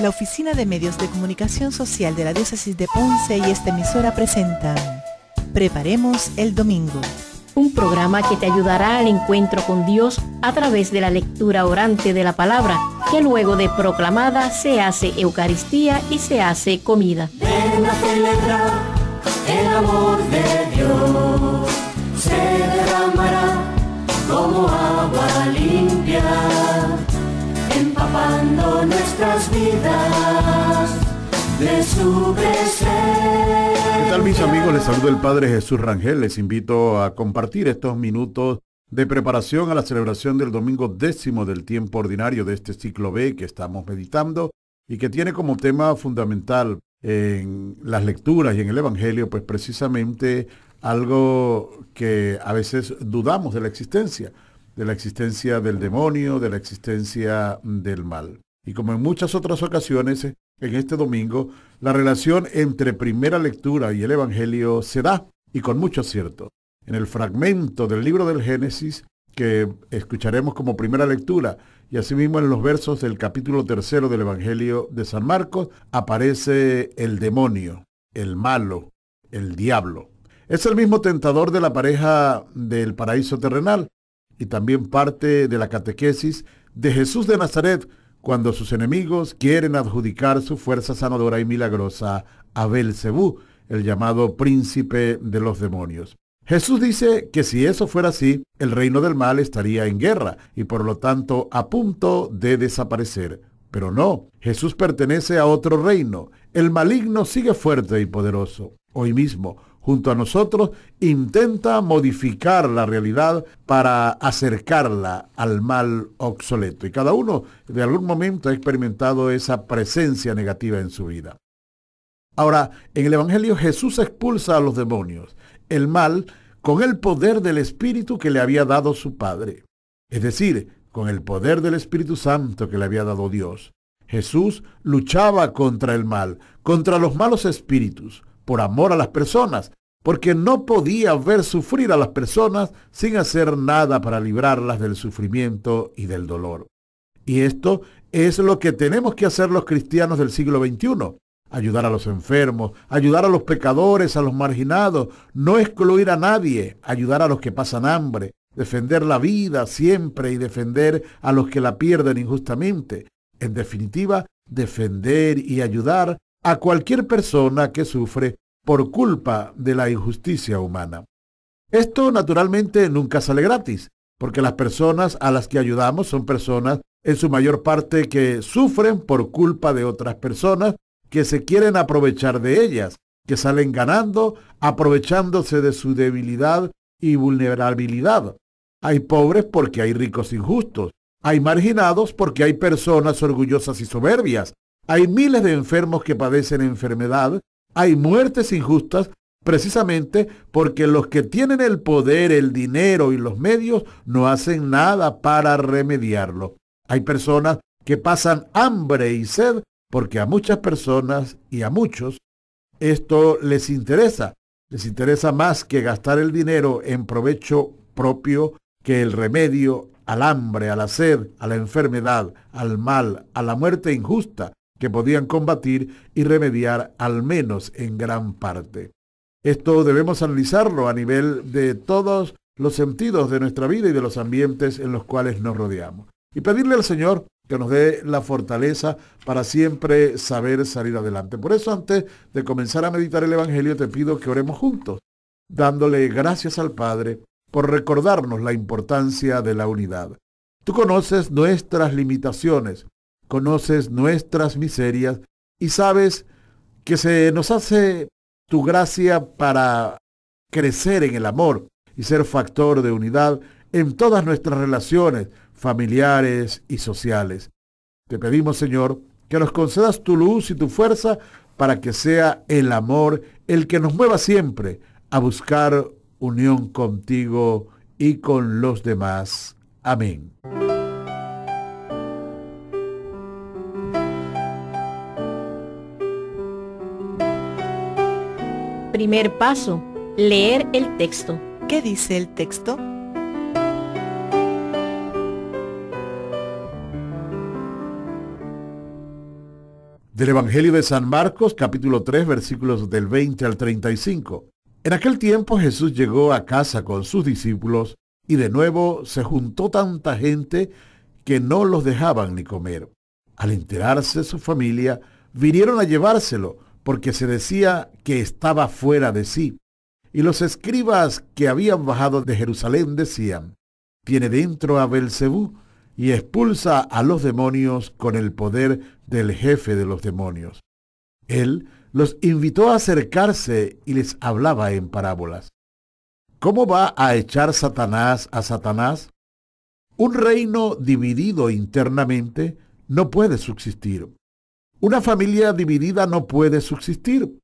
La Oficina de Medios de Comunicación Social de la Diócesis de Ponce y esta emisora presentan Preparemos el Domingo. Un programa que te ayudará al encuentro con Dios a través de la lectura orante de la palabra, que luego de proclamada se hace Eucaristía y se hace comida. el amor de Dios, se derramará como agua ¿Qué tal mis amigos? Les saludo el Padre Jesús Rangel. Les invito a compartir estos minutos de preparación a la celebración del domingo décimo del tiempo ordinario de este ciclo B que estamos meditando y que tiene como tema fundamental en las lecturas y en el Evangelio, pues precisamente algo que a veces dudamos de la existencia, de la existencia del demonio, de la existencia del mal. Y como en muchas otras ocasiones, en este domingo, la relación entre primera lectura y el Evangelio se da, y con mucho acierto. En el fragmento del libro del Génesis, que escucharemos como primera lectura, y asimismo en los versos del capítulo tercero del Evangelio de San Marcos, aparece el demonio, el malo, el diablo. Es el mismo tentador de la pareja del paraíso terrenal y también parte de la catequesis de Jesús de Nazaret cuando sus enemigos quieren adjudicar su fuerza sanadora y milagrosa a Belcebú, el llamado príncipe de los demonios. Jesús dice que si eso fuera así, el reino del mal estaría en guerra y por lo tanto a punto de desaparecer. Pero no, Jesús pertenece a otro reino. El maligno sigue fuerte y poderoso. Hoy mismo, junto a nosotros, intenta modificar la realidad para acercarla al mal obsoleto. Y cada uno de algún momento ha experimentado esa presencia negativa en su vida. Ahora, en el Evangelio Jesús expulsa a los demonios, el mal, con el poder del Espíritu que le había dado su Padre. Es decir, con el poder del Espíritu Santo que le había dado Dios. Jesús luchaba contra el mal, contra los malos espíritus, por amor a las personas, porque no podía ver sufrir a las personas sin hacer nada para librarlas del sufrimiento y del dolor. Y esto es lo que tenemos que hacer los cristianos del siglo XXI. Ayudar a los enfermos, ayudar a los pecadores, a los marginados, no excluir a nadie, ayudar a los que pasan hambre, defender la vida siempre y defender a los que la pierden injustamente. En definitiva, defender y ayudar a cualquier persona que sufre por culpa de la injusticia humana. Esto naturalmente nunca sale gratis, porque las personas a las que ayudamos son personas en su mayor parte que sufren por culpa de otras personas que se quieren aprovechar de ellas, que salen ganando aprovechándose de su debilidad y vulnerabilidad. Hay pobres porque hay ricos injustos, hay marginados porque hay personas orgullosas y soberbias, hay miles de enfermos que padecen enfermedad, hay muertes injustas, precisamente porque los que tienen el poder, el dinero y los medios no hacen nada para remediarlo. Hay personas que pasan hambre y sed porque a muchas personas y a muchos esto les interesa. Les interesa más que gastar el dinero en provecho propio que el remedio al hambre, a la sed, a la enfermedad, al mal, a la muerte injusta, que podían combatir y remediar al menos en gran parte. Esto debemos analizarlo a nivel de todos los sentidos de nuestra vida y de los ambientes en los cuales nos rodeamos. Y pedirle al Señor que nos dé la fortaleza para siempre saber salir adelante. Por eso antes de comenzar a meditar el Evangelio te pido que oremos juntos, dándole gracias al Padre por recordarnos la importancia de la unidad. Tú conoces nuestras limitaciones, conoces nuestras miserias y sabes que se nos hace tu gracia para crecer en el amor y ser factor de unidad en todas nuestras relaciones familiares y sociales. Te pedimos, Señor, que nos concedas tu luz y tu fuerza para que sea el amor el que nos mueva siempre a buscar unión contigo y con los demás. Amén. Primer paso, leer el texto. ¿Qué dice el texto? Del Evangelio de San Marcos, capítulo 3, versículos del 20 al 35. En aquel tiempo Jesús llegó a casa con sus discípulos y de nuevo se juntó tanta gente que no los dejaban ni comer. Al enterarse su familia, vinieron a llevárselo porque se decía que estaba fuera de sí. Y los escribas que habían bajado de Jerusalén decían, tiene dentro a Belcebú y expulsa a los demonios con el poder del jefe de los demonios. Él los invitó a acercarse y les hablaba en parábolas. ¿Cómo va a echar Satanás a Satanás? Un reino dividido internamente no puede subsistir. Una familia dividida no puede subsistir.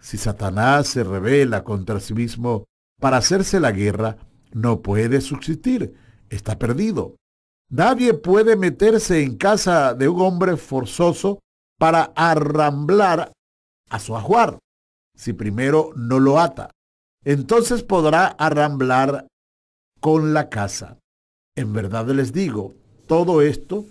Si Satanás se revela contra sí mismo para hacerse la guerra, no puede subsistir. Está perdido. Nadie puede meterse en casa de un hombre forzoso para arramblar a su ajuar, si primero no lo ata. Entonces podrá arramblar con la casa. En verdad les digo, todo esto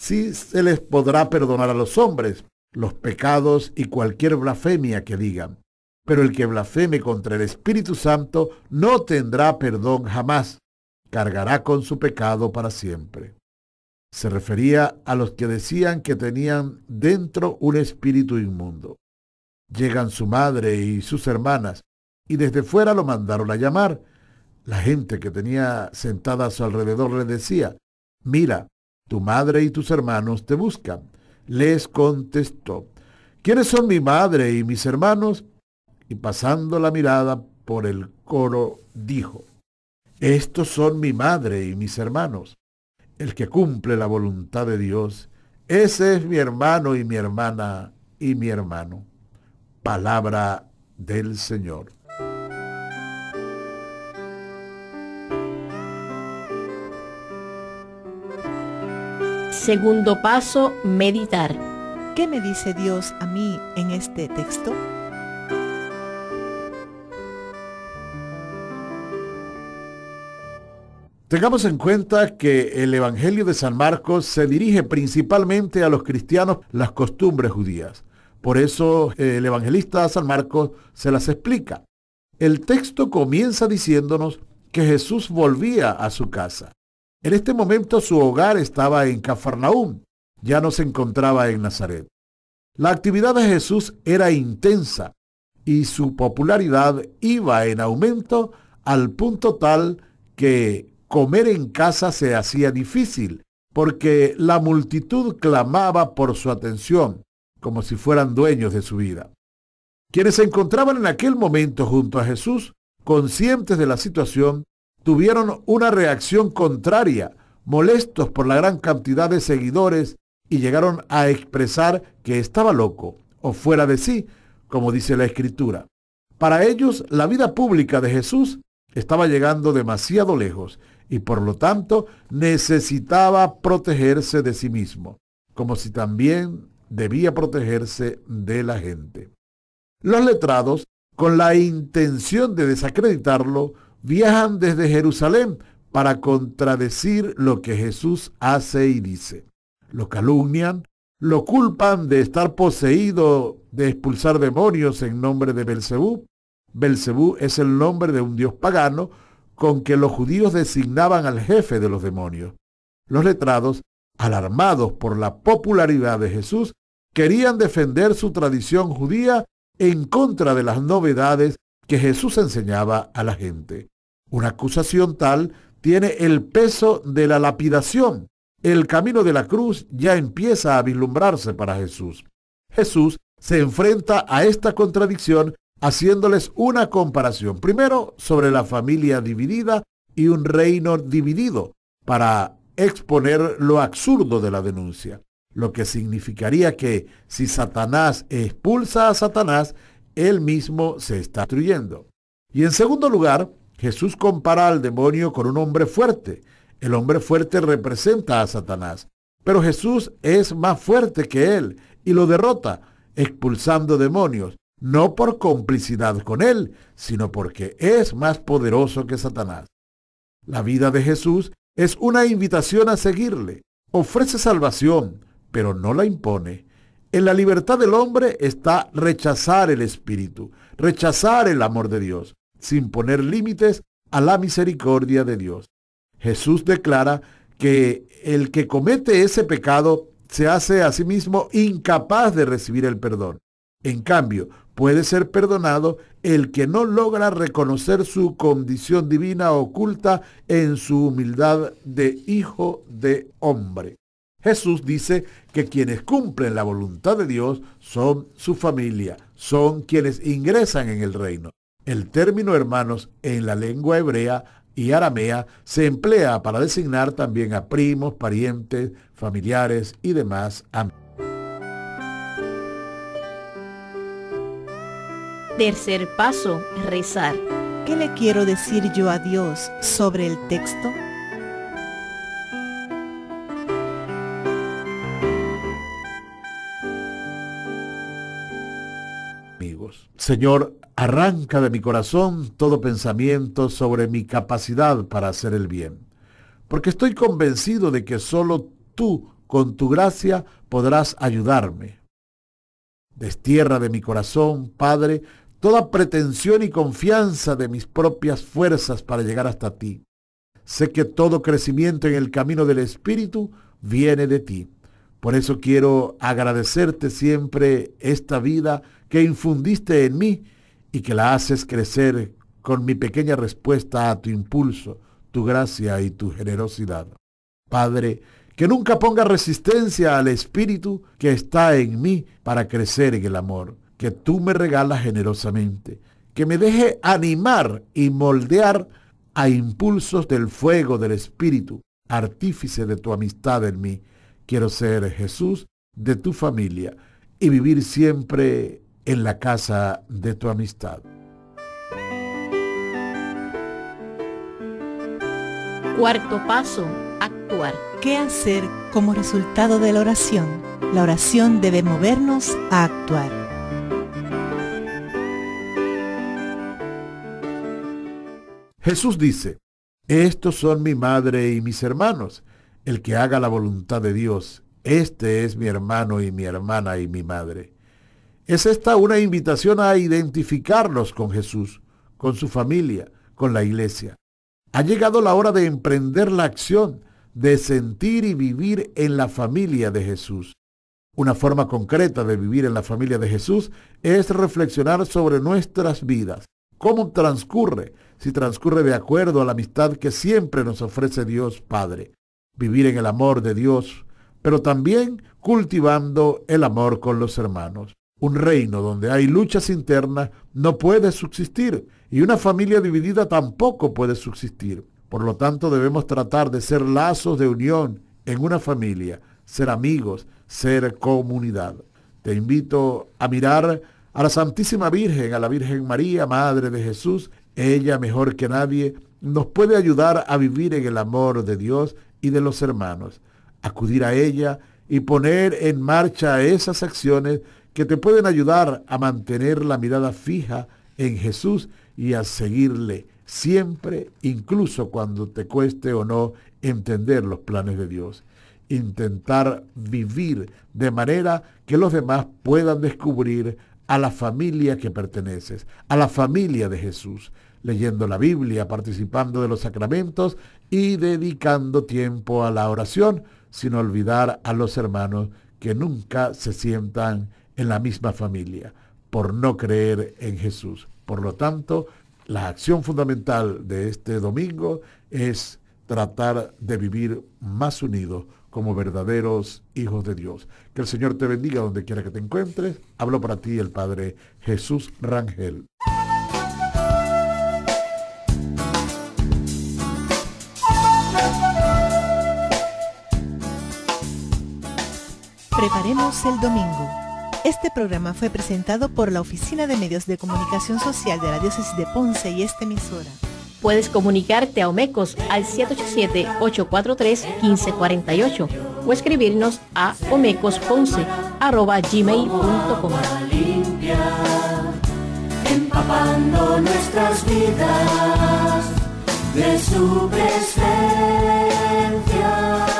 sí se les podrá perdonar a los hombres los pecados y cualquier blasfemia que digan. Pero el que blasfeme contra el Espíritu Santo no tendrá perdón jamás, cargará con su pecado para siempre. Se refería a los que decían que tenían dentro un espíritu inmundo. Llegan su madre y sus hermanas, y desde fuera lo mandaron a llamar. La gente que tenía sentada a su alrededor le decía, mira, tu madre y tus hermanos te buscan. Les contestó, ¿quiénes son mi madre y mis hermanos? Y pasando la mirada por el coro, dijo, estos son mi madre y mis hermanos. El que cumple la voluntad de Dios, ese es mi hermano y mi hermana y mi hermano. Palabra del Señor. Segundo paso, meditar. ¿Qué me dice Dios a mí en este texto? Tengamos en cuenta que el Evangelio de San Marcos se dirige principalmente a los cristianos las costumbres judías. Por eso el evangelista San Marcos se las explica. El texto comienza diciéndonos que Jesús volvía a su casa. En este momento su hogar estaba en Cafarnaúm, ya no se encontraba en Nazaret. La actividad de Jesús era intensa y su popularidad iba en aumento al punto tal que comer en casa se hacía difícil, porque la multitud clamaba por su atención, como si fueran dueños de su vida. Quienes se encontraban en aquel momento junto a Jesús, conscientes de la situación, tuvieron una reacción contraria, molestos por la gran cantidad de seguidores y llegaron a expresar que estaba loco o fuera de sí, como dice la escritura. Para ellos, la vida pública de Jesús estaba llegando demasiado lejos y por lo tanto necesitaba protegerse de sí mismo, como si también debía protegerse de la gente. Los letrados, con la intención de desacreditarlo, viajan desde Jerusalén para contradecir lo que Jesús hace y dice. Lo calumnian, lo culpan de estar poseído, de expulsar demonios en nombre de Belcebú. Belcebú es el nombre de un dios pagano con que los judíos designaban al jefe de los demonios. Los letrados, alarmados por la popularidad de Jesús, querían defender su tradición judía en contra de las novedades que Jesús enseñaba a la gente. Una acusación tal tiene el peso de la lapidación. El camino de la cruz ya empieza a vislumbrarse para Jesús. Jesús se enfrenta a esta contradicción haciéndoles una comparación, primero sobre la familia dividida y un reino dividido, para exponer lo absurdo de la denuncia, lo que significaría que si Satanás expulsa a Satanás, él mismo se está destruyendo. Y en segundo lugar, Jesús compara al demonio con un hombre fuerte. El hombre fuerte representa a Satanás, pero Jesús es más fuerte que él y lo derrota, expulsando demonios, no por complicidad con él, sino porque es más poderoso que Satanás. La vida de Jesús es una invitación a seguirle. Ofrece salvación, pero no la impone. En la libertad del hombre está rechazar el Espíritu, rechazar el amor de Dios, sin poner límites a la misericordia de Dios. Jesús declara que el que comete ese pecado se hace a sí mismo incapaz de recibir el perdón. En cambio, puede ser perdonado el que no logra reconocer su condición divina oculta en su humildad de hijo de hombre. Jesús dice que quienes cumplen la voluntad de Dios son su familia, son quienes ingresan en el reino. El término hermanos en la lengua hebrea y aramea se emplea para designar también a primos, parientes, familiares y demás amigos. Tercer paso, rezar. ¿Qué le quiero decir yo a Dios sobre el texto? Señor, arranca de mi corazón todo pensamiento sobre mi capacidad para hacer el bien, porque estoy convencido de que solo tú, con tu gracia, podrás ayudarme. Destierra de mi corazón, Padre, toda pretensión y confianza de mis propias fuerzas para llegar hasta ti. Sé que todo crecimiento en el camino del Espíritu viene de ti. Por eso quiero agradecerte siempre esta vida que infundiste en mí y que la haces crecer con mi pequeña respuesta a tu impulso, tu gracia y tu generosidad. Padre, que nunca ponga resistencia al espíritu que está en mí para crecer en el amor, que tú me regalas generosamente, que me deje animar y moldear a impulsos del fuego del espíritu, artífice de tu amistad en mí. Quiero ser Jesús de tu familia y vivir siempre en la casa de tu amistad. Cuarto paso, actuar. ¿Qué hacer como resultado de la oración? La oración debe movernos a actuar. Jesús dice, estos son mi madre y mis hermanos. El que haga la voluntad de Dios, este es mi hermano y mi hermana y mi madre. Es esta una invitación a identificarnos con Jesús, con su familia, con la iglesia. Ha llegado la hora de emprender la acción, de sentir y vivir en la familia de Jesús. Una forma concreta de vivir en la familia de Jesús es reflexionar sobre nuestras vidas, cómo transcurre, si transcurre de acuerdo a la amistad que siempre nos ofrece Dios Padre. Vivir en el amor de Dios, pero también cultivando el amor con los hermanos. Un reino donde hay luchas internas no puede subsistir y una familia dividida tampoco puede subsistir. Por lo tanto, debemos tratar de ser lazos de unión en una familia, ser amigos, ser comunidad. Te invito a mirar a la Santísima Virgen, a la Virgen María, Madre de Jesús. Ella, mejor que nadie, nos puede ayudar a vivir en el amor de Dios y de los hermanos. Acudir a ella y poner en marcha esas acciones que te pueden ayudar a mantener la mirada fija en Jesús y a seguirle siempre, incluso cuando te cueste o no entender los planes de Dios. Intentar vivir de manera que los demás puedan descubrir a la familia que perteneces, a la familia de Jesús, leyendo la Biblia, participando de los sacramentos y dedicando tiempo a la oración, sin olvidar a los hermanos que nunca se sientan en la misma familia por no creer en Jesús. Por lo tanto, la acción fundamental de este domingo es tratar de vivir más unidos como verdaderos hijos de Dios. Que el Señor te bendiga donde quiera que te encuentres. Hablo para ti el Padre Jesús Rangel. Preparemos el domingo. Este programa fue presentado por la Oficina de Medios de Comunicación Social de la Diócesis de Ponce y esta emisora. Puedes comunicarte a Omecos al 787-843-1548 o escribirnos a omecosponce.gmail.com Empapando nuestras vidas de su presencia.